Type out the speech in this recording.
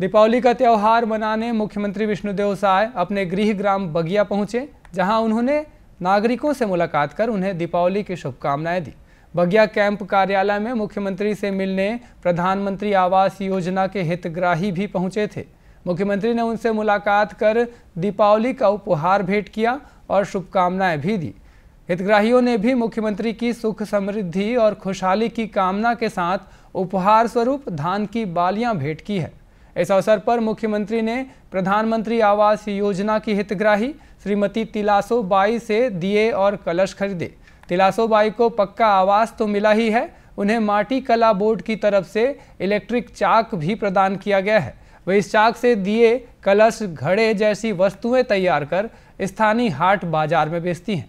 दीपावली का त्यौहार मनाने मुख्यमंत्री विष्णुदेव साय अपने गृह ग्राम बगिया पहुंचे जहां उन्होंने नागरिकों से मुलाकात कर उन्हें दीपावली की शुभकामनाएं दी बगिया कैंप कार्यालय में मुख्यमंत्री से मिलने प्रधानमंत्री आवास योजना के हितग्राही भी पहुंचे थे मुख्यमंत्री ने उनसे मुलाकात कर दीपावली का उपहार भेंट किया और शुभकामनाएं भी दी हितग्राहियों ने भी मुख्यमंत्री की सुख समृद्धि और खुशहाली की कामना के साथ उपहार स्वरूप धान की बालियां भेंट की है इस अवसर पर मुख्यमंत्री ने प्रधानमंत्री आवास योजना की हितग्राही श्रीमती तिलासो बाई से दिए और कलश खरीदे तिलासो बाई को पक्का आवास तो मिला ही है उन्हें माटी कला बोर्ड की तरफ से इलेक्ट्रिक चाक भी प्रदान किया गया है वे इस चाक से दिए कलश घड़े जैसी वस्तुएं तैयार कर स्थानीय हाट बाजार में बेचती हैं